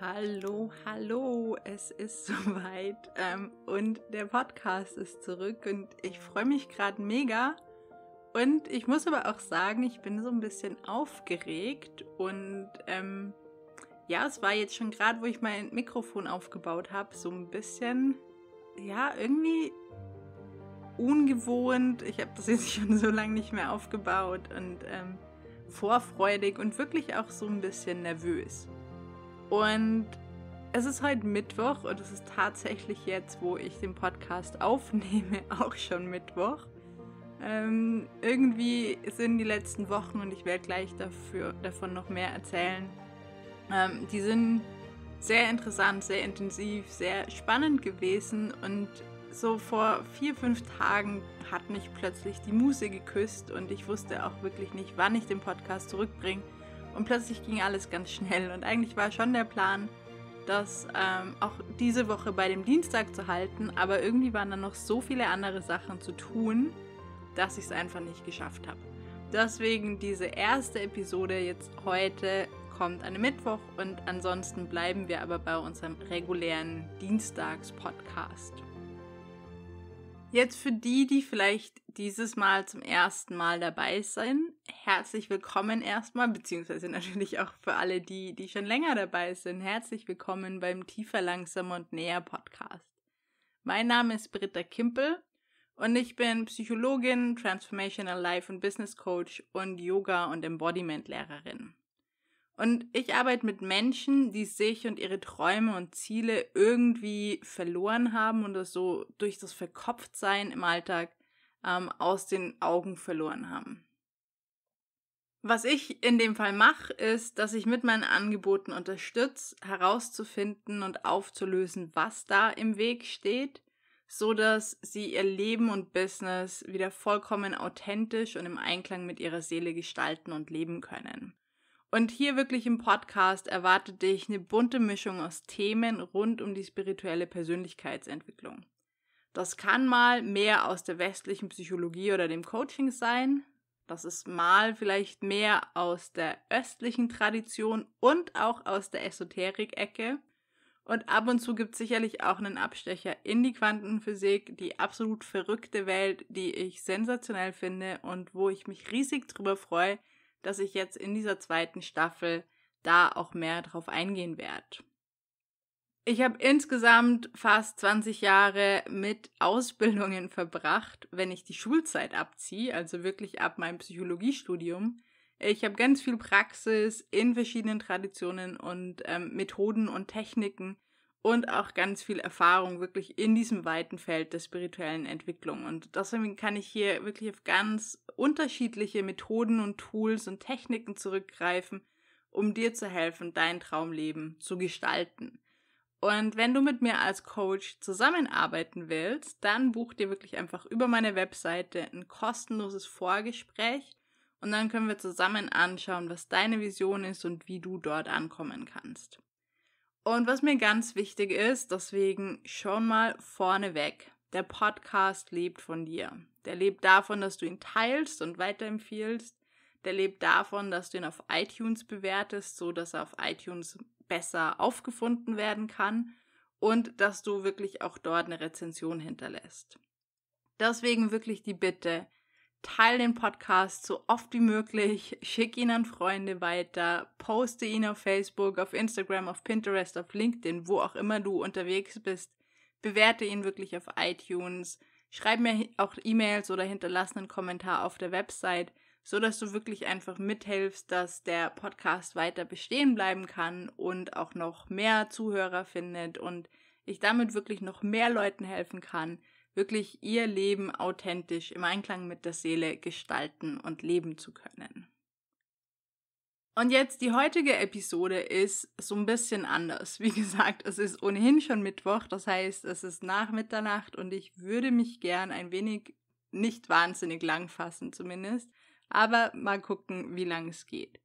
Hallo, hallo, es ist soweit ähm, und der Podcast ist zurück und ich freue mich gerade mega. Und ich muss aber auch sagen, ich bin so ein bisschen aufgeregt und ähm, ja, es war jetzt schon gerade, wo ich mein Mikrofon aufgebaut habe, so ein bisschen, ja, irgendwie ungewohnt. Ich habe das jetzt schon so lange nicht mehr aufgebaut und ähm, vorfreudig und wirklich auch so ein bisschen nervös. Und es ist heute Mittwoch und es ist tatsächlich jetzt, wo ich den Podcast aufnehme, auch schon Mittwoch. Ähm, irgendwie sind die letzten Wochen, und ich werde gleich dafür, davon noch mehr erzählen, ähm, die sind sehr interessant, sehr intensiv, sehr spannend gewesen. Und so vor vier, fünf Tagen hat mich plötzlich die Muse geküsst und ich wusste auch wirklich nicht, wann ich den Podcast zurückbringe. Und plötzlich ging alles ganz schnell. Und eigentlich war schon der Plan, das ähm, auch diese Woche bei dem Dienstag zu halten, aber irgendwie waren dann noch so viele andere Sachen zu tun, dass ich es einfach nicht geschafft habe. Deswegen diese erste Episode jetzt heute kommt an einem Mittwoch und ansonsten bleiben wir aber bei unserem regulären Dienstags-Podcast. Jetzt für die, die vielleicht dieses Mal zum ersten Mal dabei sind, herzlich willkommen erstmal, beziehungsweise natürlich auch für alle, die, die schon länger dabei sind, herzlich willkommen beim Tiefer, Langsamer und Näher Podcast. Mein Name ist Britta Kimpel und ich bin Psychologin, Transformational Life und Business Coach und Yoga- und Embodiment-Lehrerin. Und ich arbeite mit Menschen, die sich und ihre Träume und Ziele irgendwie verloren haben und das so durch das Verkopftsein im Alltag ähm, aus den Augen verloren haben. Was ich in dem Fall mache, ist, dass ich mit meinen Angeboten unterstütze, herauszufinden und aufzulösen, was da im Weg steht, so dass sie ihr Leben und Business wieder vollkommen authentisch und im Einklang mit ihrer Seele gestalten und leben können. Und hier wirklich im Podcast erwartet dich eine bunte Mischung aus Themen rund um die spirituelle Persönlichkeitsentwicklung. Das kann mal mehr aus der westlichen Psychologie oder dem Coaching sein, das ist mal vielleicht mehr aus der östlichen Tradition und auch aus der Esoterik-Ecke. Und ab und zu gibt es sicherlich auch einen Abstecher in die Quantenphysik, die absolut verrückte Welt, die ich sensationell finde und wo ich mich riesig drüber freue, dass ich jetzt in dieser zweiten Staffel da auch mehr drauf eingehen werde. Ich habe insgesamt fast 20 Jahre mit Ausbildungen verbracht, wenn ich die Schulzeit abziehe, also wirklich ab meinem Psychologiestudium. Ich habe ganz viel Praxis in verschiedenen Traditionen und ähm, Methoden und Techniken und auch ganz viel Erfahrung wirklich in diesem weiten Feld der spirituellen Entwicklung. Und deswegen kann ich hier wirklich auf ganz unterschiedliche Methoden und Tools und Techniken zurückgreifen, um dir zu helfen, dein Traumleben zu gestalten. Und wenn du mit mir als Coach zusammenarbeiten willst, dann buch dir wirklich einfach über meine Webseite ein kostenloses Vorgespräch und dann können wir zusammen anschauen, was deine Vision ist und wie du dort ankommen kannst. Und was mir ganz wichtig ist, deswegen schon mal vorneweg, der Podcast lebt von dir. Der lebt davon, dass du ihn teilst und weiterempfiehlst. Der lebt davon, dass du ihn auf iTunes bewertest, so dass er auf iTunes besser aufgefunden werden kann und dass du wirklich auch dort eine Rezension hinterlässt. Deswegen wirklich die Bitte, Teile den Podcast so oft wie möglich, schick ihn an Freunde weiter, poste ihn auf Facebook, auf Instagram, auf Pinterest, auf LinkedIn, wo auch immer du unterwegs bist. Bewerte ihn wirklich auf iTunes. Schreib mir auch E-Mails oder hinterlass einen Kommentar auf der Website, so dass du wirklich einfach mithilfst, dass der Podcast weiter bestehen bleiben kann und auch noch mehr Zuhörer findet und ich damit wirklich noch mehr Leuten helfen kann, wirklich ihr Leben authentisch im Einklang mit der Seele gestalten und leben zu können. Und jetzt die heutige Episode ist so ein bisschen anders. Wie gesagt, es ist ohnehin schon Mittwoch, das heißt, es ist nach Mitternacht und ich würde mich gern ein wenig nicht wahnsinnig lang fassen zumindest, aber mal gucken, wie lang es geht.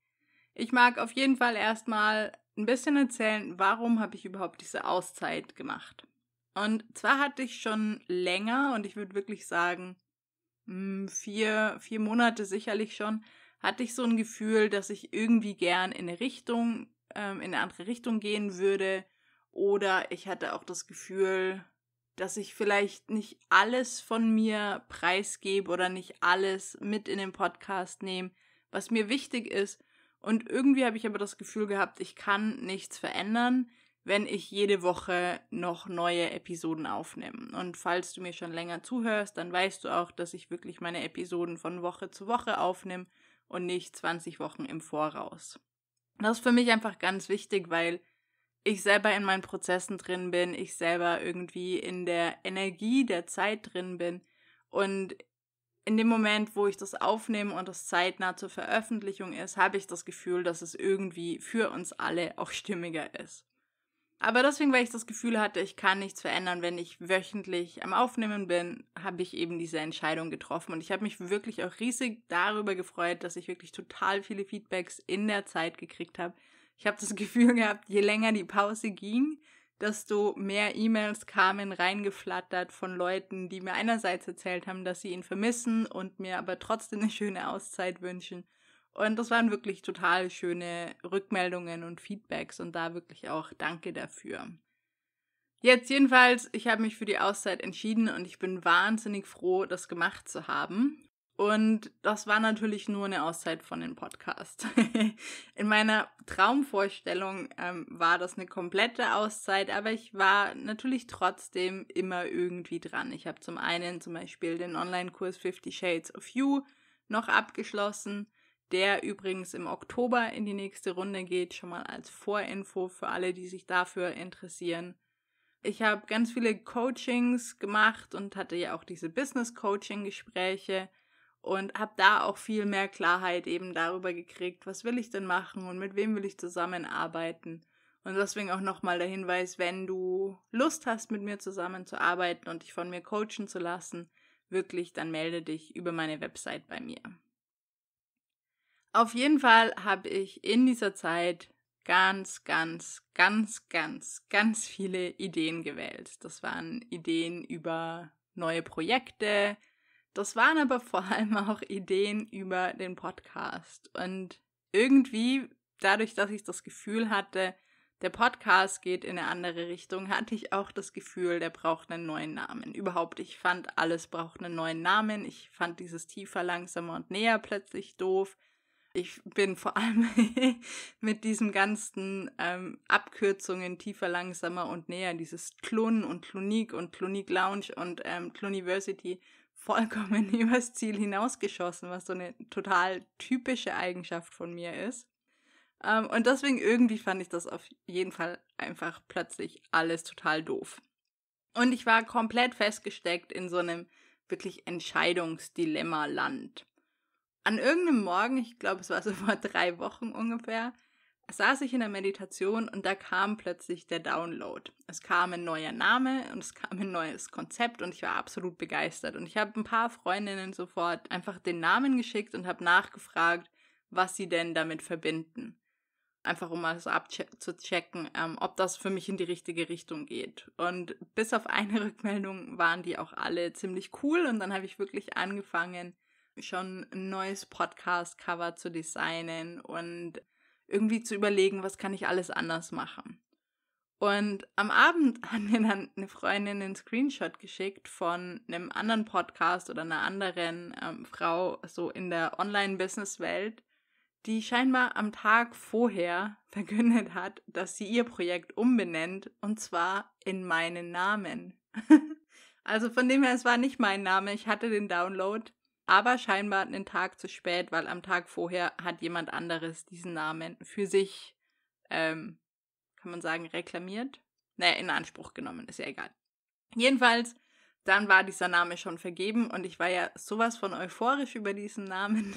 Ich mag auf jeden Fall erstmal ein bisschen erzählen, warum habe ich überhaupt diese Auszeit gemacht. Und zwar hatte ich schon länger, und ich würde wirklich sagen, hm, vier, vier Monate sicherlich schon, hatte ich so ein Gefühl, dass ich irgendwie gern in eine Richtung, ähm, in eine andere Richtung gehen würde. Oder ich hatte auch das Gefühl, dass ich vielleicht nicht alles von mir preisgebe oder nicht alles mit in den Podcast nehme, was mir wichtig ist. Und irgendwie habe ich aber das Gefühl gehabt, ich kann nichts verändern wenn ich jede Woche noch neue Episoden aufnehme. Und falls du mir schon länger zuhörst, dann weißt du auch, dass ich wirklich meine Episoden von Woche zu Woche aufnehme und nicht 20 Wochen im Voraus. Das ist für mich einfach ganz wichtig, weil ich selber in meinen Prozessen drin bin, ich selber irgendwie in der Energie der Zeit drin bin und in dem Moment, wo ich das aufnehme und das zeitnah zur Veröffentlichung ist, habe ich das Gefühl, dass es irgendwie für uns alle auch stimmiger ist. Aber deswegen, weil ich das Gefühl hatte, ich kann nichts verändern, wenn ich wöchentlich am Aufnehmen bin, habe ich eben diese Entscheidung getroffen. Und ich habe mich wirklich auch riesig darüber gefreut, dass ich wirklich total viele Feedbacks in der Zeit gekriegt habe. Ich habe das Gefühl gehabt, je länger die Pause ging, desto mehr E-Mails kamen reingeflattert von Leuten, die mir einerseits erzählt haben, dass sie ihn vermissen und mir aber trotzdem eine schöne Auszeit wünschen. Und das waren wirklich total schöne Rückmeldungen und Feedbacks und da wirklich auch danke dafür. Jetzt jedenfalls, ich habe mich für die Auszeit entschieden und ich bin wahnsinnig froh, das gemacht zu haben. Und das war natürlich nur eine Auszeit von dem Podcast. In meiner Traumvorstellung ähm, war das eine komplette Auszeit, aber ich war natürlich trotzdem immer irgendwie dran. Ich habe zum einen zum Beispiel den Online-Kurs 50 Shades of You noch abgeschlossen der übrigens im Oktober in die nächste Runde geht, schon mal als Vorinfo für alle, die sich dafür interessieren. Ich habe ganz viele Coachings gemacht und hatte ja auch diese Business Coaching Gespräche und habe da auch viel mehr Klarheit eben darüber gekriegt, was will ich denn machen und mit wem will ich zusammenarbeiten. Und deswegen auch nochmal der Hinweis, wenn du Lust hast, mit mir zusammenzuarbeiten und dich von mir coachen zu lassen, wirklich, dann melde dich über meine Website bei mir. Auf jeden Fall habe ich in dieser Zeit ganz, ganz, ganz, ganz, ganz viele Ideen gewählt. Das waren Ideen über neue Projekte. Das waren aber vor allem auch Ideen über den Podcast. Und irgendwie, dadurch, dass ich das Gefühl hatte, der Podcast geht in eine andere Richtung, hatte ich auch das Gefühl, der braucht einen neuen Namen. Überhaupt, ich fand, alles braucht einen neuen Namen. Ich fand dieses tiefer, langsamer und näher plötzlich doof. Ich bin vor allem mit diesem ganzen ähm, Abkürzungen tiefer, langsamer und näher, dieses Klon und Klonik und Klonik Lounge und ähm, Kloniversity vollkommen übers Ziel hinausgeschossen, was so eine total typische Eigenschaft von mir ist. Ähm, und deswegen irgendwie fand ich das auf jeden Fall einfach plötzlich alles total doof. Und ich war komplett festgesteckt in so einem wirklich Entscheidungsdilemma-Land an irgendeinem Morgen, ich glaube, es war so vor drei Wochen ungefähr, saß ich in der Meditation und da kam plötzlich der Download. Es kam ein neuer Name und es kam ein neues Konzept und ich war absolut begeistert. Und ich habe ein paar Freundinnen sofort einfach den Namen geschickt und habe nachgefragt, was sie denn damit verbinden. Einfach um mal so abzuchecken, ähm, ob das für mich in die richtige Richtung geht. Und bis auf eine Rückmeldung waren die auch alle ziemlich cool und dann habe ich wirklich angefangen, schon ein neues Podcast-Cover zu designen und irgendwie zu überlegen, was kann ich alles anders machen. Und am Abend hat mir dann eine Freundin einen Screenshot geschickt von einem anderen Podcast oder einer anderen ähm, Frau so in der Online-Business-Welt, die scheinbar am Tag vorher verkündet hat, dass sie ihr Projekt umbenennt und zwar in meinen Namen. also von dem her, es war nicht mein Name, ich hatte den Download, aber scheinbar einen Tag zu spät, weil am Tag vorher hat jemand anderes diesen Namen für sich, ähm, kann man sagen, reklamiert. Naja, in Anspruch genommen, ist ja egal. Jedenfalls, dann war dieser Name schon vergeben und ich war ja sowas von euphorisch über diesen Namen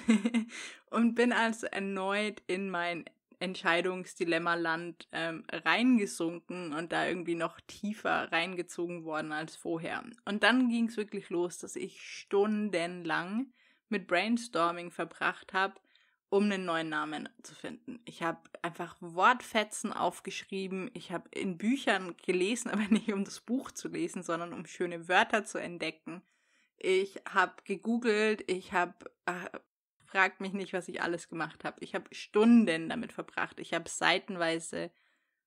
und bin also erneut in mein Entscheidungsdilemma-Land ähm, reingesunken und da irgendwie noch tiefer reingezogen worden als vorher. Und dann ging es wirklich los, dass ich stundenlang mit Brainstorming verbracht habe, um einen neuen Namen zu finden. Ich habe einfach Wortfetzen aufgeschrieben, ich habe in Büchern gelesen, aber nicht um das Buch zu lesen, sondern um schöne Wörter zu entdecken. Ich habe gegoogelt, ich habe ah, fragt mich nicht, was ich alles gemacht habe. Ich habe Stunden damit verbracht. Ich habe seitenweise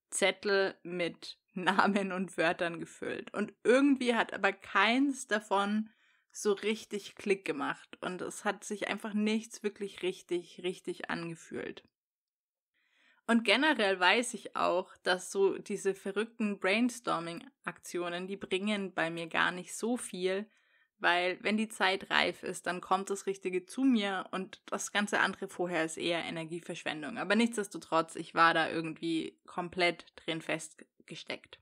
Zettel mit Namen und Wörtern gefüllt. Und irgendwie hat aber keins davon so richtig Klick gemacht. Und es hat sich einfach nichts wirklich richtig, richtig angefühlt. Und generell weiß ich auch, dass so diese verrückten Brainstorming-Aktionen, die bringen bei mir gar nicht so viel, weil wenn die Zeit reif ist, dann kommt das Richtige zu mir und das ganze andere vorher ist eher Energieverschwendung. Aber nichtsdestotrotz, ich war da irgendwie komplett drin festgesteckt.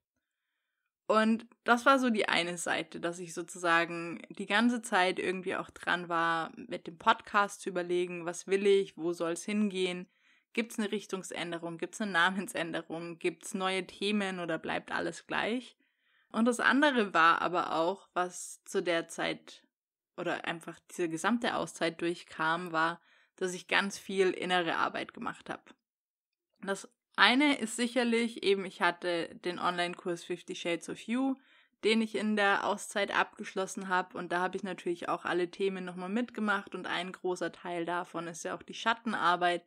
Und das war so die eine Seite, dass ich sozusagen die ganze Zeit irgendwie auch dran war, mit dem Podcast zu überlegen, was will ich, wo soll es hingehen, gibt es eine Richtungsänderung, gibt es eine Namensänderung, gibt es neue Themen oder bleibt alles gleich. Und das andere war aber auch, was zu der Zeit oder einfach diese gesamte Auszeit durchkam, war, dass ich ganz viel innere Arbeit gemacht habe. Das eine ist sicherlich eben, ich hatte den Online-Kurs 50 Shades of You, den ich in der Auszeit abgeschlossen habe und da habe ich natürlich auch alle Themen nochmal mitgemacht und ein großer Teil davon ist ja auch die Schattenarbeit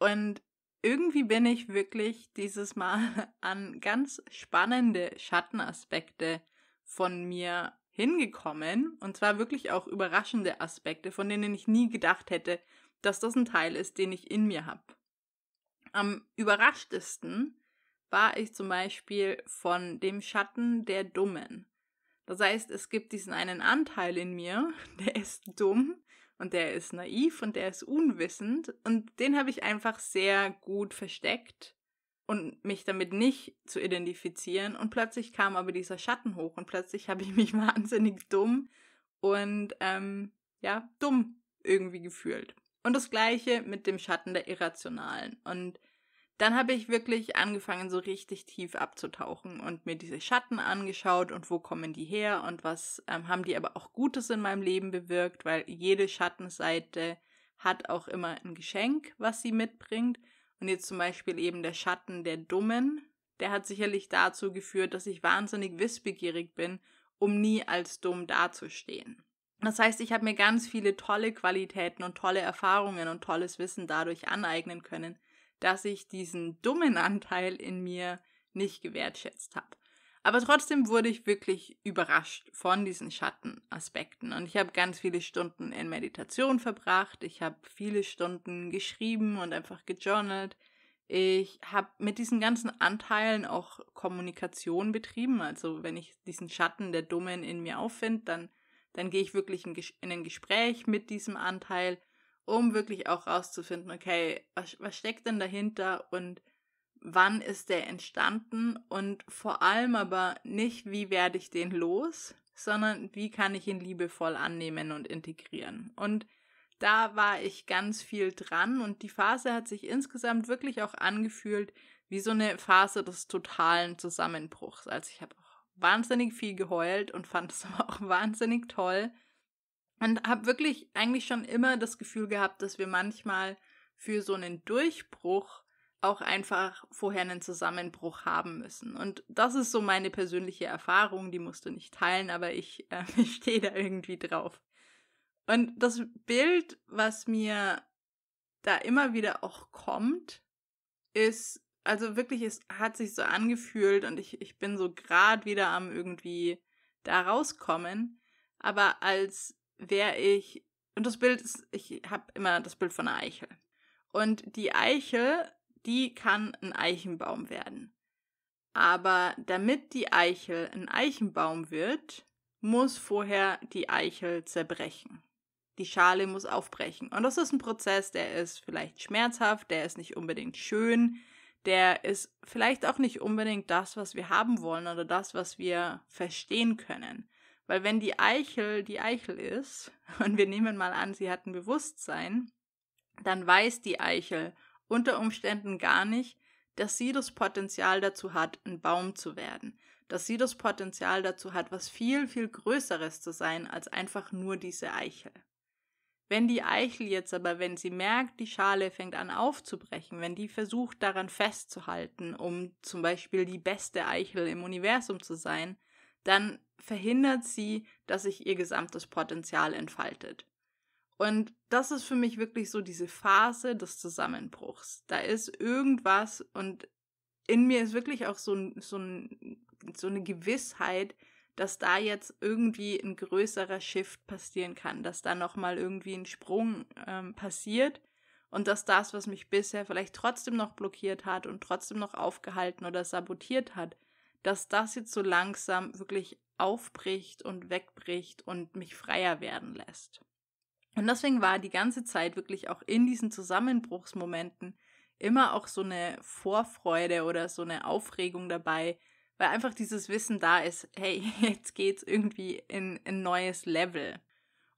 und irgendwie bin ich wirklich dieses Mal an ganz spannende Schattenaspekte von mir hingekommen. Und zwar wirklich auch überraschende Aspekte, von denen ich nie gedacht hätte, dass das ein Teil ist, den ich in mir habe. Am überraschtesten war ich zum Beispiel von dem Schatten der Dummen. Das heißt, es gibt diesen einen Anteil in mir, der ist dumm und der ist naiv und der ist unwissend und den habe ich einfach sehr gut versteckt und mich damit nicht zu identifizieren und plötzlich kam aber dieser Schatten hoch und plötzlich habe ich mich wahnsinnig dumm und ähm, ja dumm irgendwie gefühlt und das gleiche mit dem Schatten der Irrationalen und dann habe ich wirklich angefangen, so richtig tief abzutauchen und mir diese Schatten angeschaut und wo kommen die her und was ähm, haben die aber auch Gutes in meinem Leben bewirkt, weil jede Schattenseite hat auch immer ein Geschenk, was sie mitbringt. Und jetzt zum Beispiel eben der Schatten der Dummen, der hat sicherlich dazu geführt, dass ich wahnsinnig wissbegierig bin, um nie als dumm dazustehen. Das heißt, ich habe mir ganz viele tolle Qualitäten und tolle Erfahrungen und tolles Wissen dadurch aneignen können, dass ich diesen dummen Anteil in mir nicht gewertschätzt habe. Aber trotzdem wurde ich wirklich überrascht von diesen Schattenaspekten. Und ich habe ganz viele Stunden in Meditation verbracht. Ich habe viele Stunden geschrieben und einfach gejournalt. Ich habe mit diesen ganzen Anteilen auch Kommunikation betrieben. Also wenn ich diesen Schatten der Dummen in mir auffinde, dann, dann gehe ich wirklich in, in ein Gespräch mit diesem Anteil um wirklich auch rauszufinden, okay, was, was steckt denn dahinter und wann ist der entstanden und vor allem aber nicht, wie werde ich den los, sondern wie kann ich ihn liebevoll annehmen und integrieren. Und da war ich ganz viel dran und die Phase hat sich insgesamt wirklich auch angefühlt wie so eine Phase des totalen Zusammenbruchs. Also ich habe auch wahnsinnig viel geheult und fand es auch wahnsinnig toll. Und habe wirklich eigentlich schon immer das Gefühl gehabt, dass wir manchmal für so einen Durchbruch auch einfach vorher einen Zusammenbruch haben müssen. Und das ist so meine persönliche Erfahrung, die musst du nicht teilen, aber ich, äh, stehe da irgendwie drauf. Und das Bild, was mir da immer wieder auch kommt, ist, also wirklich, es hat sich so angefühlt und ich, ich bin so gerade wieder am irgendwie da rauskommen. Aber als wäre ich, und das Bild ist, ich habe immer das Bild von einer Eichel. Und die Eichel, die kann ein Eichenbaum werden. Aber damit die Eichel ein Eichenbaum wird, muss vorher die Eichel zerbrechen. Die Schale muss aufbrechen. Und das ist ein Prozess, der ist vielleicht schmerzhaft, der ist nicht unbedingt schön, der ist vielleicht auch nicht unbedingt das, was wir haben wollen oder das, was wir verstehen können. Weil wenn die Eichel die Eichel ist, und wir nehmen mal an, sie hat ein Bewusstsein, dann weiß die Eichel unter Umständen gar nicht, dass sie das Potenzial dazu hat, ein Baum zu werden. Dass sie das Potenzial dazu hat, was viel, viel Größeres zu sein als einfach nur diese Eichel. Wenn die Eichel jetzt aber, wenn sie merkt, die Schale fängt an aufzubrechen, wenn die versucht daran festzuhalten, um zum Beispiel die beste Eichel im Universum zu sein, dann verhindert sie, dass sich ihr gesamtes Potenzial entfaltet. Und das ist für mich wirklich so diese Phase des Zusammenbruchs. Da ist irgendwas und in mir ist wirklich auch so, so, so eine Gewissheit, dass da jetzt irgendwie ein größerer Shift passieren kann, dass da nochmal irgendwie ein Sprung ähm, passiert und dass das, was mich bisher vielleicht trotzdem noch blockiert hat und trotzdem noch aufgehalten oder sabotiert hat, dass das jetzt so langsam wirklich aufbricht und wegbricht und mich freier werden lässt. Und deswegen war die ganze Zeit wirklich auch in diesen Zusammenbruchsmomenten immer auch so eine Vorfreude oder so eine Aufregung dabei, weil einfach dieses Wissen da ist, hey, jetzt geht's irgendwie in ein neues Level.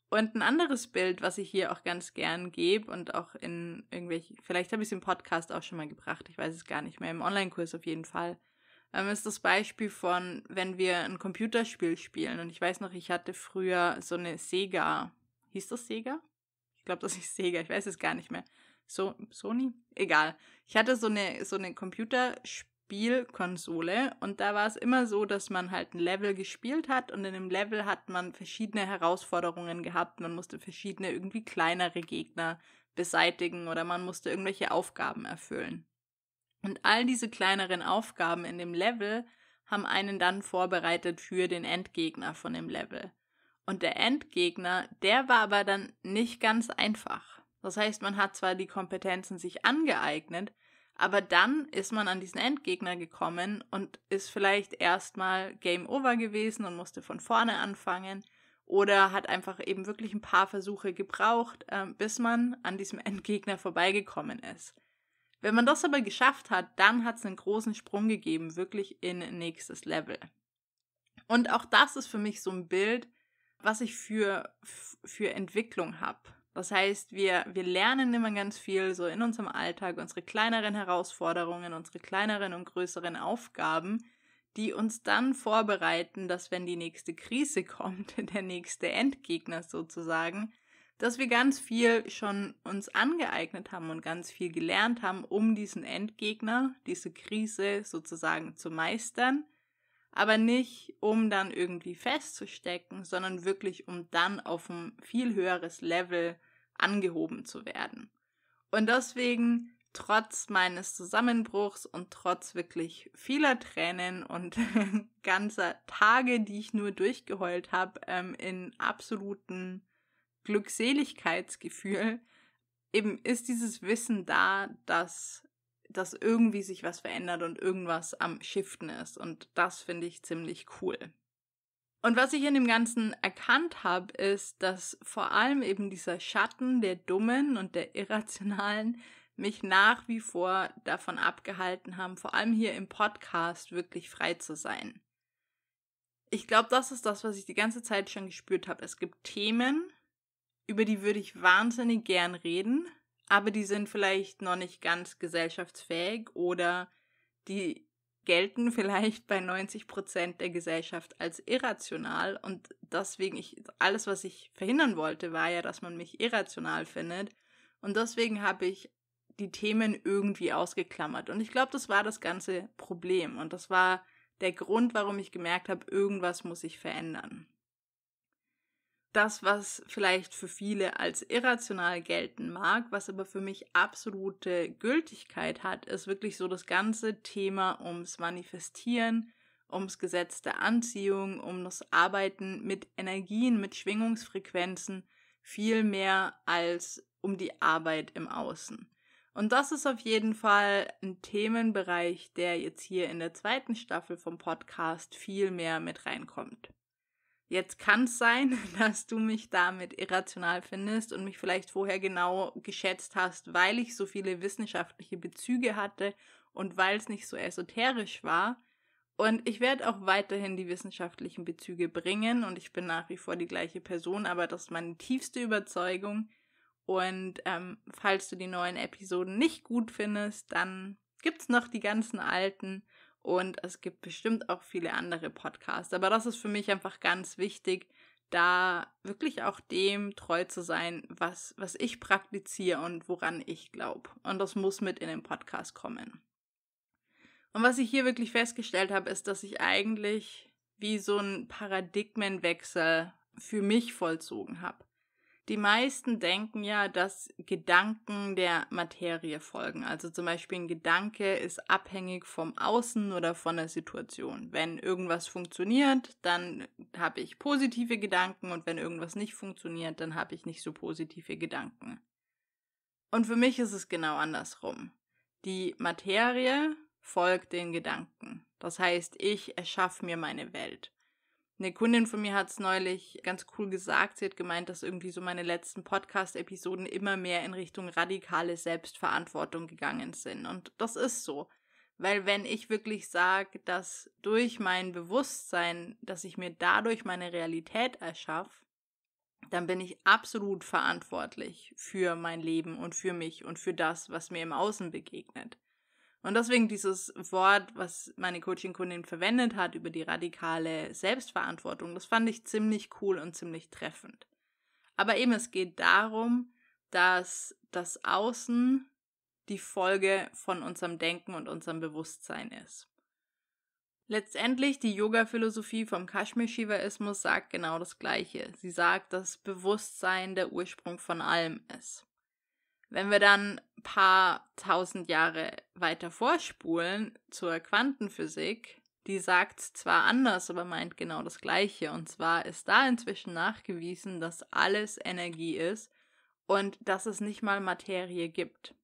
Und ein anderes Bild, was ich hier auch ganz gern gebe und auch in irgendwelchen, vielleicht habe ich es im Podcast auch schon mal gebracht, ich weiß es gar nicht mehr, im Online-Kurs auf jeden Fall, ähm, ist das Beispiel von, wenn wir ein Computerspiel spielen. Und ich weiß noch, ich hatte früher so eine Sega. Hieß das Sega? Ich glaube, das ist Sega. Ich weiß es gar nicht mehr. So, Sony? Egal. Ich hatte so eine, so eine Computerspielkonsole und da war es immer so, dass man halt ein Level gespielt hat und in dem Level hat man verschiedene Herausforderungen gehabt. Man musste verschiedene irgendwie kleinere Gegner beseitigen oder man musste irgendwelche Aufgaben erfüllen. Und all diese kleineren Aufgaben in dem Level haben einen dann vorbereitet für den Endgegner von dem Level. Und der Endgegner, der war aber dann nicht ganz einfach. Das heißt, man hat zwar die Kompetenzen sich angeeignet, aber dann ist man an diesen Endgegner gekommen und ist vielleicht erstmal Game Over gewesen und musste von vorne anfangen oder hat einfach eben wirklich ein paar Versuche gebraucht, ähm, bis man an diesem Endgegner vorbeigekommen ist. Wenn man das aber geschafft hat, dann hat es einen großen Sprung gegeben, wirklich in nächstes Level. Und auch das ist für mich so ein Bild, was ich für, für Entwicklung habe. Das heißt, wir, wir lernen immer ganz viel so in unserem Alltag, unsere kleineren Herausforderungen, unsere kleineren und größeren Aufgaben, die uns dann vorbereiten, dass wenn die nächste Krise kommt, der nächste Endgegner sozusagen, dass wir ganz viel schon uns angeeignet haben und ganz viel gelernt haben, um diesen Endgegner, diese Krise sozusagen zu meistern, aber nicht um dann irgendwie festzustecken, sondern wirklich um dann auf ein viel höheres Level angehoben zu werden. Und deswegen trotz meines Zusammenbruchs und trotz wirklich vieler Tränen und ganzer Tage, die ich nur durchgeheult habe, ähm, in absoluten Glückseligkeitsgefühl eben ist dieses Wissen da, dass dass irgendwie sich was verändert und irgendwas am Shiften ist. Und das finde ich ziemlich cool. Und was ich in dem Ganzen erkannt habe, ist, dass vor allem eben dieser Schatten der Dummen und der Irrationalen mich nach wie vor davon abgehalten haben, vor allem hier im Podcast wirklich frei zu sein. Ich glaube, das ist das, was ich die ganze Zeit schon gespürt habe. Es gibt Themen, über die würde ich wahnsinnig gern reden, aber die sind vielleicht noch nicht ganz gesellschaftsfähig oder die gelten vielleicht bei 90 Prozent der Gesellschaft als irrational und deswegen ich alles, was ich verhindern wollte, war ja, dass man mich irrational findet und deswegen habe ich die Themen irgendwie ausgeklammert und ich glaube, das war das ganze Problem und das war der Grund, warum ich gemerkt habe, irgendwas muss ich verändern das, was vielleicht für viele als irrational gelten mag, was aber für mich absolute Gültigkeit hat, ist wirklich so das ganze Thema ums Manifestieren, ums Gesetz der Anziehung, um das Arbeiten mit Energien, mit Schwingungsfrequenzen, viel mehr als um die Arbeit im Außen. Und das ist auf jeden Fall ein Themenbereich, der jetzt hier in der zweiten Staffel vom Podcast viel mehr mit reinkommt. Jetzt kann es sein, dass du mich damit irrational findest und mich vielleicht vorher genau geschätzt hast, weil ich so viele wissenschaftliche Bezüge hatte und weil es nicht so esoterisch war. Und ich werde auch weiterhin die wissenschaftlichen Bezüge bringen und ich bin nach wie vor die gleiche Person, aber das ist meine tiefste Überzeugung. Und ähm, falls du die neuen Episoden nicht gut findest, dann gibt es noch die ganzen alten und es gibt bestimmt auch viele andere Podcasts. Aber das ist für mich einfach ganz wichtig, da wirklich auch dem treu zu sein, was, was ich praktiziere und woran ich glaube. Und das muss mit in den Podcast kommen. Und was ich hier wirklich festgestellt habe, ist, dass ich eigentlich wie so einen Paradigmenwechsel für mich vollzogen habe. Die meisten denken ja, dass Gedanken der Materie folgen. Also zum Beispiel ein Gedanke ist abhängig vom Außen oder von der Situation. Wenn irgendwas funktioniert, dann habe ich positive Gedanken und wenn irgendwas nicht funktioniert, dann habe ich nicht so positive Gedanken. Und für mich ist es genau andersrum. Die Materie folgt den Gedanken. Das heißt, ich erschaffe mir meine Welt. Eine Kundin von mir hat es neulich ganz cool gesagt. Sie hat gemeint, dass irgendwie so meine letzten Podcast-Episoden immer mehr in Richtung radikale Selbstverantwortung gegangen sind. Und das ist so. Weil wenn ich wirklich sage, dass durch mein Bewusstsein, dass ich mir dadurch meine Realität erschaffe, dann bin ich absolut verantwortlich für mein Leben und für mich und für das, was mir im Außen begegnet. Und deswegen dieses Wort, was meine Coaching-Kundin verwendet hat über die radikale Selbstverantwortung, das fand ich ziemlich cool und ziemlich treffend. Aber eben, es geht darum, dass das Außen die Folge von unserem Denken und unserem Bewusstsein ist. Letztendlich die Yoga-Philosophie vom Kashmir-Shivaismus sagt genau das Gleiche. Sie sagt, dass Bewusstsein der Ursprung von allem ist. Wenn wir dann ein paar tausend Jahre weiter vorspulen zur Quantenphysik, die sagt zwar anders, aber meint genau das Gleiche. Und zwar ist da inzwischen nachgewiesen, dass alles Energie ist und dass es nicht mal Materie gibt.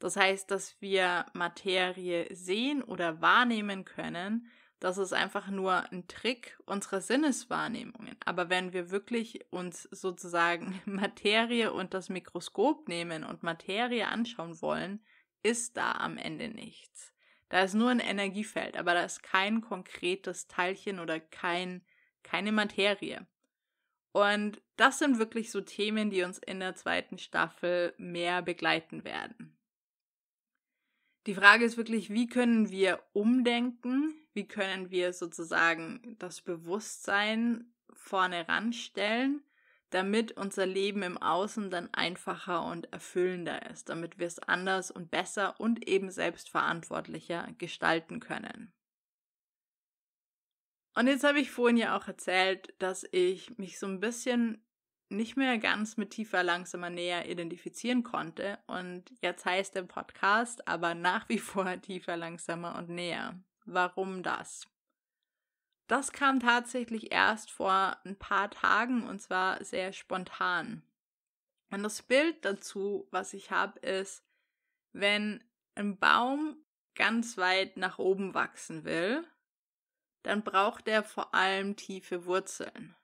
Das heißt, dass wir Materie sehen oder wahrnehmen können, das ist einfach nur ein Trick unserer Sinneswahrnehmungen. Aber wenn wir wirklich uns sozusagen Materie und das Mikroskop nehmen und Materie anschauen wollen, ist da am Ende nichts. Da ist nur ein Energiefeld, aber da ist kein konkretes Teilchen oder kein, keine Materie. Und das sind wirklich so Themen, die uns in der zweiten Staffel mehr begleiten werden. Die Frage ist wirklich, wie können wir umdenken? wie können wir sozusagen das Bewusstsein vorne ranstellen, damit unser Leben im Außen dann einfacher und erfüllender ist, damit wir es anders und besser und eben selbstverantwortlicher gestalten können. Und jetzt habe ich vorhin ja auch erzählt, dass ich mich so ein bisschen nicht mehr ganz mit tiefer, langsamer näher identifizieren konnte. Und jetzt heißt der Podcast aber nach wie vor tiefer, langsamer und näher warum das? Das kam tatsächlich erst vor ein paar Tagen und zwar sehr spontan. Und das Bild dazu, was ich habe, ist, wenn ein Baum ganz weit nach oben wachsen will, dann braucht er vor allem tiefe Wurzeln,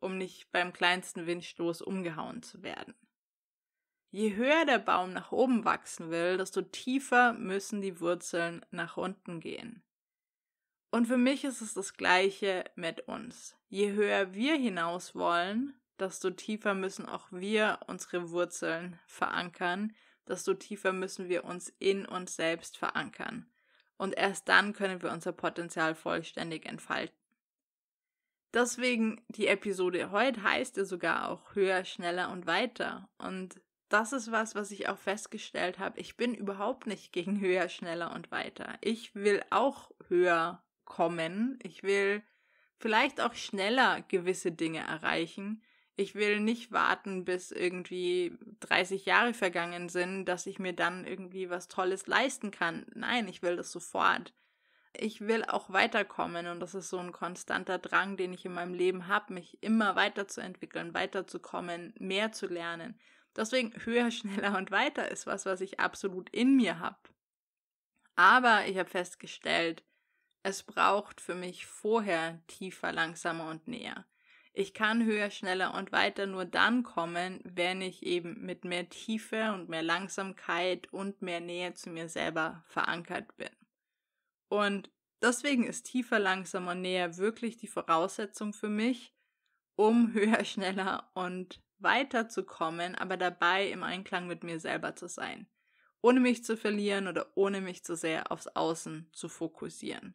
um nicht beim kleinsten Windstoß umgehauen zu werden. Je höher der Baum nach oben wachsen will, desto tiefer müssen die Wurzeln nach unten gehen. Und für mich ist es das Gleiche mit uns. Je höher wir hinaus wollen, desto tiefer müssen auch wir unsere Wurzeln verankern, desto tiefer müssen wir uns in uns selbst verankern. Und erst dann können wir unser Potenzial vollständig entfalten. Deswegen die Episode heute heißt ja sogar auch höher, schneller und weiter. Und das ist was, was ich auch festgestellt habe. Ich bin überhaupt nicht gegen höher, schneller und weiter. Ich will auch höher, kommen. Ich will vielleicht auch schneller gewisse Dinge erreichen. Ich will nicht warten, bis irgendwie 30 Jahre vergangen sind, dass ich mir dann irgendwie was Tolles leisten kann. Nein, ich will das sofort. Ich will auch weiterkommen und das ist so ein konstanter Drang, den ich in meinem Leben habe, mich immer weiterzuentwickeln, weiterzukommen, mehr zu lernen. Deswegen höher, schneller und weiter ist was, was ich absolut in mir habe. Aber ich habe festgestellt, es braucht für mich vorher tiefer, langsamer und näher. Ich kann höher, schneller und weiter nur dann kommen, wenn ich eben mit mehr Tiefe und mehr Langsamkeit und mehr Nähe zu mir selber verankert bin. Und deswegen ist tiefer, langsamer, näher wirklich die Voraussetzung für mich, um höher, schneller und weiter zu kommen, aber dabei im Einklang mit mir selber zu sein. Ohne mich zu verlieren oder ohne mich zu sehr aufs Außen zu fokussieren.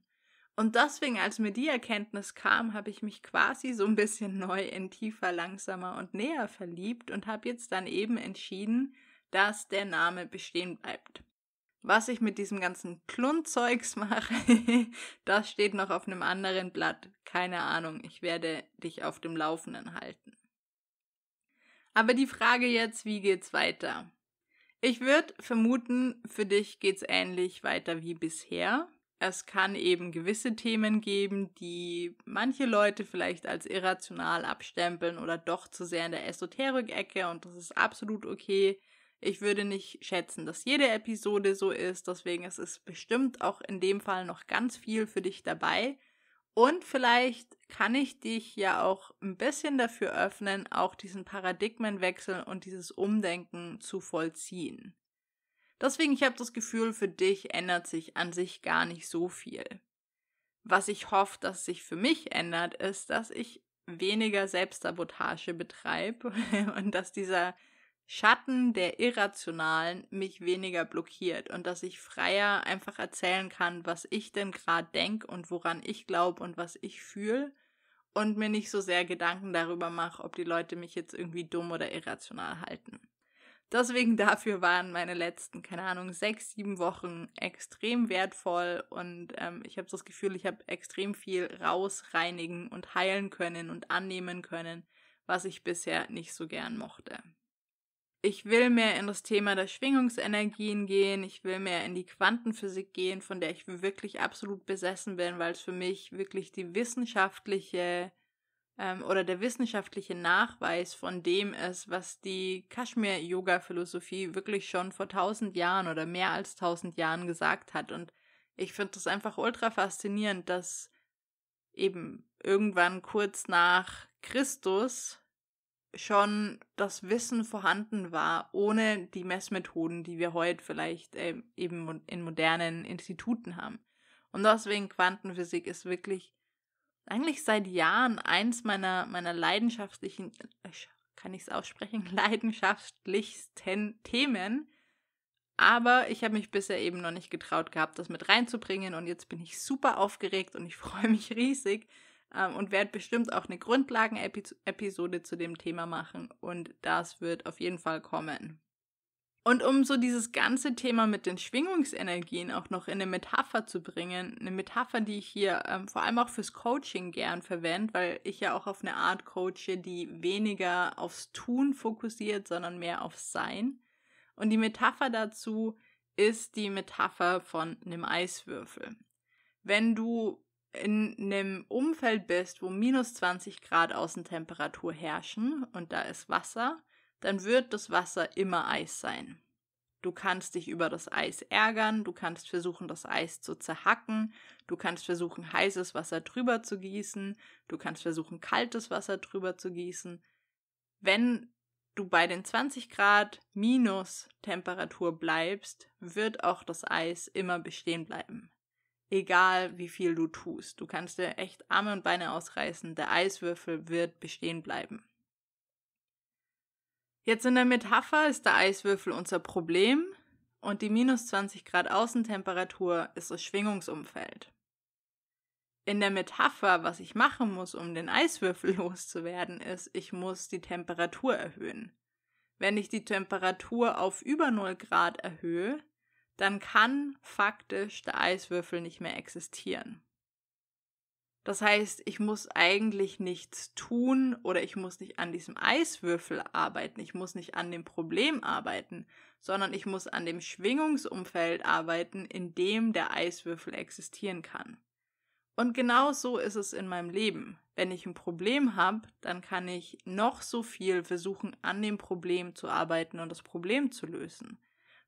Und deswegen, als mir die Erkenntnis kam, habe ich mich quasi so ein bisschen neu in tiefer, langsamer und näher verliebt und habe jetzt dann eben entschieden, dass der Name bestehen bleibt. Was ich mit diesem ganzen Kluntzeugs mache, das steht noch auf einem anderen Blatt. Keine Ahnung, ich werde dich auf dem Laufenden halten. Aber die Frage jetzt, wie geht's weiter? Ich würde vermuten, für dich geht's ähnlich weiter wie bisher es kann eben gewisse Themen geben, die manche Leute vielleicht als irrational abstempeln oder doch zu sehr in der Esoterik-Ecke und das ist absolut okay. Ich würde nicht schätzen, dass jede Episode so ist, deswegen ist es bestimmt auch in dem Fall noch ganz viel für dich dabei. Und vielleicht kann ich dich ja auch ein bisschen dafür öffnen, auch diesen Paradigmenwechsel und dieses Umdenken zu vollziehen. Deswegen, ich habe das Gefühl, für dich ändert sich an sich gar nicht so viel. Was ich hoffe, dass sich für mich ändert, ist, dass ich weniger Selbstsabotage betreibe und dass dieser Schatten der Irrationalen mich weniger blockiert und dass ich freier einfach erzählen kann, was ich denn gerade denke und woran ich glaube und was ich fühle und mir nicht so sehr Gedanken darüber mache, ob die Leute mich jetzt irgendwie dumm oder irrational halten. Deswegen dafür waren meine letzten, keine Ahnung, sechs, sieben Wochen extrem wertvoll und ähm, ich habe das Gefühl, ich habe extrem viel rausreinigen und heilen können und annehmen können, was ich bisher nicht so gern mochte. Ich will mehr in das Thema der Schwingungsenergien gehen, ich will mehr in die Quantenphysik gehen, von der ich wirklich absolut besessen bin, weil es für mich wirklich die wissenschaftliche ähm, oder der wissenschaftliche Nachweis von dem ist, was die Kaschmir-Yoga-Philosophie wirklich schon vor tausend Jahren oder mehr als tausend Jahren gesagt hat. Und ich finde das einfach ultra faszinierend, dass eben irgendwann kurz nach Christus schon das Wissen vorhanden war, ohne die Messmethoden, die wir heute vielleicht äh, eben in modernen Instituten haben. Und deswegen Quantenphysik ist wirklich eigentlich seit Jahren eins meiner, meiner leidenschaftlichen, äh, kann ich es aussprechen, leidenschaftlichsten Themen. Aber ich habe mich bisher eben noch nicht getraut gehabt, das mit reinzubringen. Und jetzt bin ich super aufgeregt und ich freue mich riesig ähm, und werde bestimmt auch eine Grundlagenepisode zu dem Thema machen. Und das wird auf jeden Fall kommen. Und um so dieses ganze Thema mit den Schwingungsenergien auch noch in eine Metapher zu bringen, eine Metapher, die ich hier ähm, vor allem auch fürs Coaching gern verwende, weil ich ja auch auf eine Art coache, die weniger aufs Tun fokussiert, sondern mehr aufs Sein. Und die Metapher dazu ist die Metapher von einem Eiswürfel. Wenn du in einem Umfeld bist, wo minus 20 Grad Außentemperatur herrschen und da ist Wasser, dann wird das Wasser immer Eis sein. Du kannst dich über das Eis ärgern, du kannst versuchen, das Eis zu zerhacken, du kannst versuchen, heißes Wasser drüber zu gießen, du kannst versuchen, kaltes Wasser drüber zu gießen. Wenn du bei den 20 Grad minus Temperatur bleibst, wird auch das Eis immer bestehen bleiben. Egal wie viel du tust, du kannst dir echt Arme und Beine ausreißen, der Eiswürfel wird bestehen bleiben. Jetzt in der Metapher ist der Eiswürfel unser Problem und die minus 20 Grad Außentemperatur ist das Schwingungsumfeld. In der Metapher, was ich machen muss, um den Eiswürfel loszuwerden, ist, ich muss die Temperatur erhöhen. Wenn ich die Temperatur auf über 0 Grad erhöhe, dann kann faktisch der Eiswürfel nicht mehr existieren. Das heißt, ich muss eigentlich nichts tun oder ich muss nicht an diesem Eiswürfel arbeiten, ich muss nicht an dem Problem arbeiten, sondern ich muss an dem Schwingungsumfeld arbeiten, in dem der Eiswürfel existieren kann. Und genau so ist es in meinem Leben. Wenn ich ein Problem habe, dann kann ich noch so viel versuchen, an dem Problem zu arbeiten und das Problem zu lösen.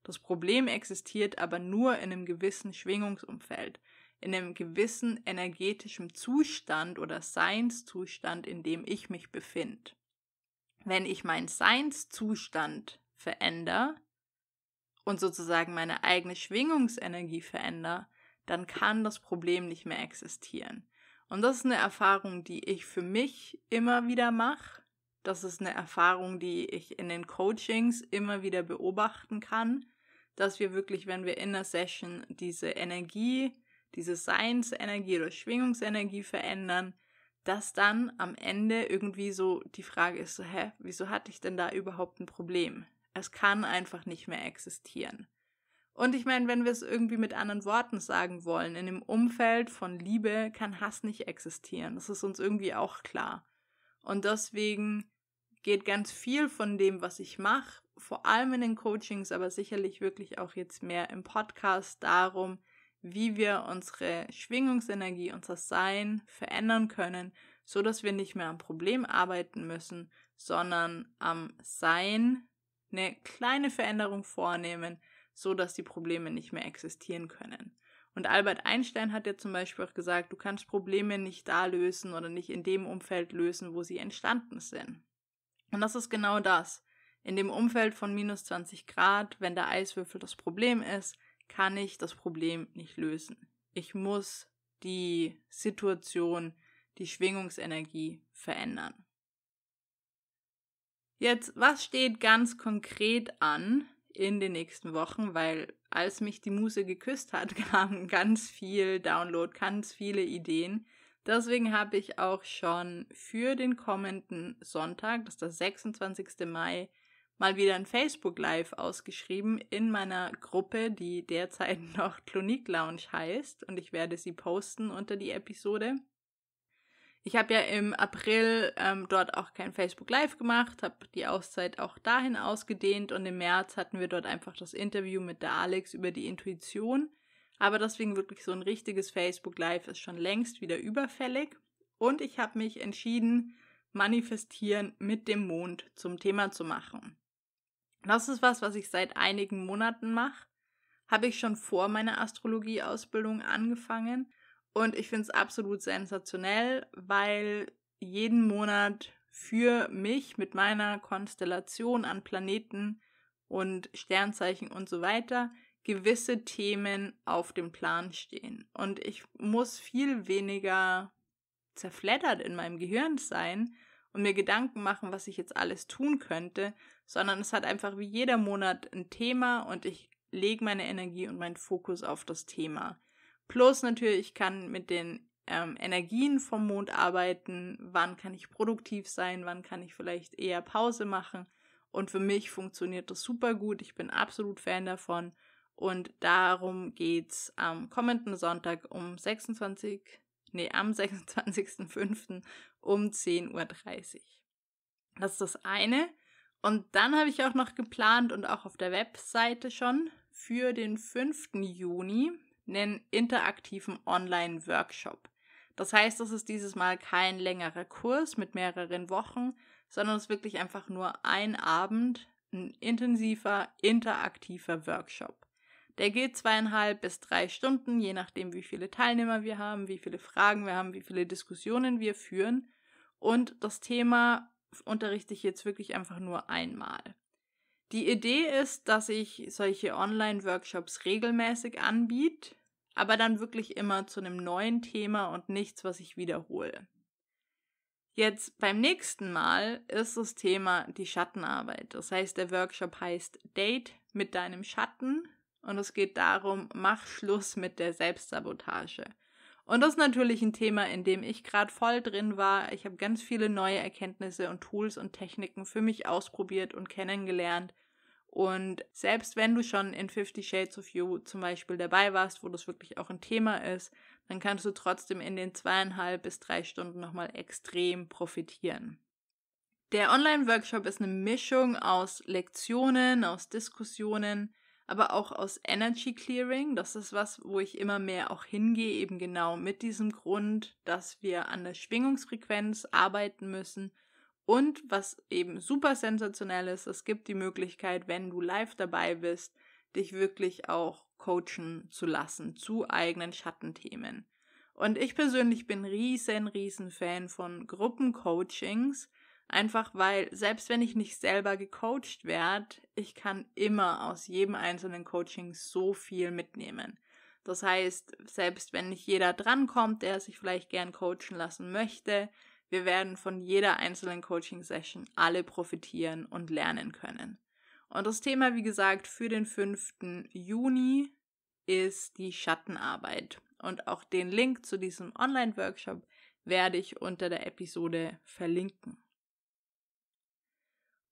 Das Problem existiert aber nur in einem gewissen Schwingungsumfeld in einem gewissen energetischen Zustand oder Seinszustand, in dem ich mich befinde. Wenn ich meinen Seinszustand verändere und sozusagen meine eigene Schwingungsenergie verändere, dann kann das Problem nicht mehr existieren. Und das ist eine Erfahrung, die ich für mich immer wieder mache. Das ist eine Erfahrung, die ich in den Coachings immer wieder beobachten kann, dass wir wirklich, wenn wir in der Session diese Energie diese Seinsenergie oder Schwingungsenergie verändern, dass dann am Ende irgendwie so die Frage ist, so, hä, wieso hatte ich denn da überhaupt ein Problem? Es kann einfach nicht mehr existieren. Und ich meine, wenn wir es irgendwie mit anderen Worten sagen wollen, in dem Umfeld von Liebe kann Hass nicht existieren. Das ist uns irgendwie auch klar. Und deswegen geht ganz viel von dem, was ich mache, vor allem in den Coachings, aber sicherlich wirklich auch jetzt mehr im Podcast darum, wie wir unsere Schwingungsenergie, unser Sein verändern können, so dass wir nicht mehr am Problem arbeiten müssen, sondern am Sein eine kleine Veränderung vornehmen, so dass die Probleme nicht mehr existieren können. Und Albert Einstein hat ja zum Beispiel auch gesagt, du kannst Probleme nicht da lösen oder nicht in dem Umfeld lösen, wo sie entstanden sind. Und das ist genau das. In dem Umfeld von minus 20 Grad, wenn der Eiswürfel das Problem ist, kann ich das Problem nicht lösen. Ich muss die Situation, die Schwingungsenergie verändern. Jetzt, was steht ganz konkret an in den nächsten Wochen? Weil als mich die Muse geküsst hat, kamen ganz viel Download, ganz viele Ideen. Deswegen habe ich auch schon für den kommenden Sonntag, das ist der 26. Mai, mal wieder ein Facebook Live ausgeschrieben in meiner Gruppe, die derzeit noch Klonik Lounge heißt und ich werde sie posten unter die Episode. Ich habe ja im April ähm, dort auch kein Facebook Live gemacht, habe die Auszeit auch dahin ausgedehnt und im März hatten wir dort einfach das Interview mit der Alex über die Intuition. Aber deswegen wirklich so ein richtiges Facebook Live ist schon längst wieder überfällig. Und ich habe mich entschieden, Manifestieren mit dem Mond zum Thema zu machen. Das ist was, was ich seit einigen Monaten mache. Habe ich schon vor meiner Astrologie-Ausbildung angefangen. Und ich finde es absolut sensationell, weil jeden Monat für mich mit meiner Konstellation an Planeten und Sternzeichen und so weiter gewisse Themen auf dem Plan stehen. Und ich muss viel weniger zerfleddert in meinem Gehirn sein und mir Gedanken machen, was ich jetzt alles tun könnte, sondern es hat einfach wie jeder Monat ein Thema und ich lege meine Energie und meinen Fokus auf das Thema. Plus natürlich, kann mit den ähm, Energien vom Mond arbeiten, wann kann ich produktiv sein, wann kann ich vielleicht eher Pause machen. Und für mich funktioniert das super gut. Ich bin absolut Fan davon. Und darum geht es am kommenden Sonntag um 26, nee, am 26.05. um 10.30 Uhr. Das ist das eine. Und dann habe ich auch noch geplant und auch auf der Webseite schon für den 5. Juni einen interaktiven Online-Workshop. Das heißt, es ist dieses Mal kein längerer Kurs mit mehreren Wochen, sondern es ist wirklich einfach nur ein Abend, ein intensiver, interaktiver Workshop. Der geht zweieinhalb bis drei Stunden, je nachdem, wie viele Teilnehmer wir haben, wie viele Fragen wir haben, wie viele Diskussionen wir führen. Und das Thema unterrichte ich jetzt wirklich einfach nur einmal. Die Idee ist, dass ich solche Online-Workshops regelmäßig anbiete, aber dann wirklich immer zu einem neuen Thema und nichts, was ich wiederhole. Jetzt beim nächsten Mal ist das Thema die Schattenarbeit. Das heißt, der Workshop heißt Date mit deinem Schatten und es geht darum, mach Schluss mit der Selbstsabotage. Und das ist natürlich ein Thema, in dem ich gerade voll drin war. Ich habe ganz viele neue Erkenntnisse und Tools und Techniken für mich ausprobiert und kennengelernt. Und selbst wenn du schon in Fifty Shades of You zum Beispiel dabei warst, wo das wirklich auch ein Thema ist, dann kannst du trotzdem in den zweieinhalb bis drei Stunden nochmal extrem profitieren. Der Online-Workshop ist eine Mischung aus Lektionen, aus Diskussionen, aber auch aus Energy Clearing. Das ist was, wo ich immer mehr auch hingehe, eben genau mit diesem Grund, dass wir an der Schwingungsfrequenz arbeiten müssen. Und was eben super sensationell ist, es gibt die Möglichkeit, wenn du live dabei bist, dich wirklich auch coachen zu lassen zu eigenen Schattenthemen. Und ich persönlich bin riesen, riesen Fan von Gruppencoachings, Einfach weil, selbst wenn ich nicht selber gecoacht werde, ich kann immer aus jedem einzelnen Coaching so viel mitnehmen. Das heißt, selbst wenn nicht jeder drankommt, der sich vielleicht gern coachen lassen möchte, wir werden von jeder einzelnen Coaching-Session alle profitieren und lernen können. Und das Thema, wie gesagt, für den 5. Juni ist die Schattenarbeit. Und auch den Link zu diesem Online-Workshop werde ich unter der Episode verlinken.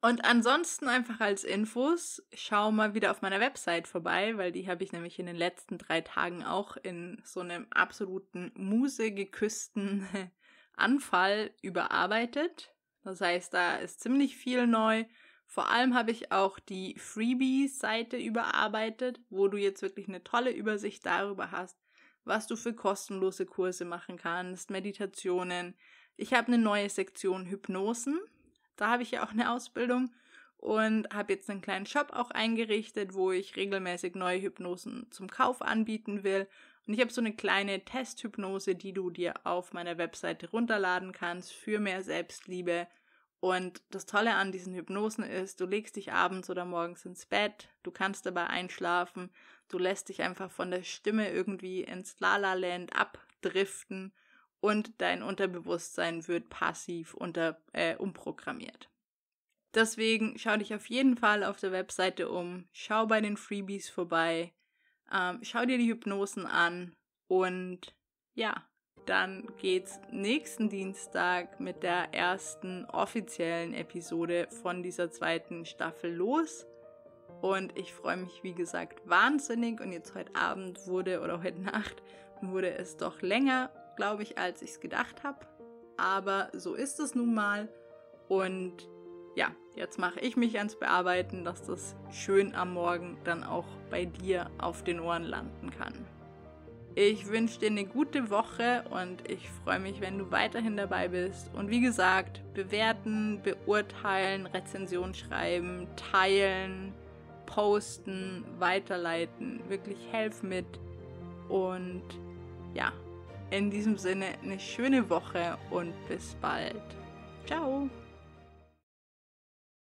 Und ansonsten einfach als Infos, schau mal wieder auf meiner Website vorbei, weil die habe ich nämlich in den letzten drei Tagen auch in so einem absoluten Muse geküssten Anfall überarbeitet. Das heißt, da ist ziemlich viel neu. Vor allem habe ich auch die Freebie-Seite überarbeitet, wo du jetzt wirklich eine tolle Übersicht darüber hast, was du für kostenlose Kurse machen kannst, Meditationen. Ich habe eine neue Sektion Hypnosen. Da habe ich ja auch eine Ausbildung und habe jetzt einen kleinen Shop auch eingerichtet, wo ich regelmäßig neue Hypnosen zum Kauf anbieten will. Und ich habe so eine kleine Testhypnose, die du dir auf meiner Webseite runterladen kannst für mehr Selbstliebe. Und das Tolle an diesen Hypnosen ist, du legst dich abends oder morgens ins Bett, du kannst dabei einschlafen, du lässt dich einfach von der Stimme irgendwie ins Lala-Land abdriften und dein Unterbewusstsein wird passiv unter, äh, umprogrammiert. Deswegen schau dich auf jeden Fall auf der Webseite um, schau bei den Freebies vorbei, ähm, schau dir die Hypnosen an und ja, dann geht's nächsten Dienstag mit der ersten offiziellen Episode von dieser zweiten Staffel los. Und ich freue mich, wie gesagt, wahnsinnig. Und jetzt heute Abend wurde oder heute Nacht wurde es doch länger glaube ich, als ich es gedacht habe. Aber so ist es nun mal. Und ja, jetzt mache ich mich ans Bearbeiten, dass das schön am Morgen dann auch bei dir auf den Ohren landen kann. Ich wünsche dir eine gute Woche und ich freue mich, wenn du weiterhin dabei bist. Und wie gesagt, bewerten, beurteilen, Rezension schreiben, teilen, posten, weiterleiten. Wirklich helf mit. Und ja, in diesem Sinne eine schöne Woche und bis bald. Ciao.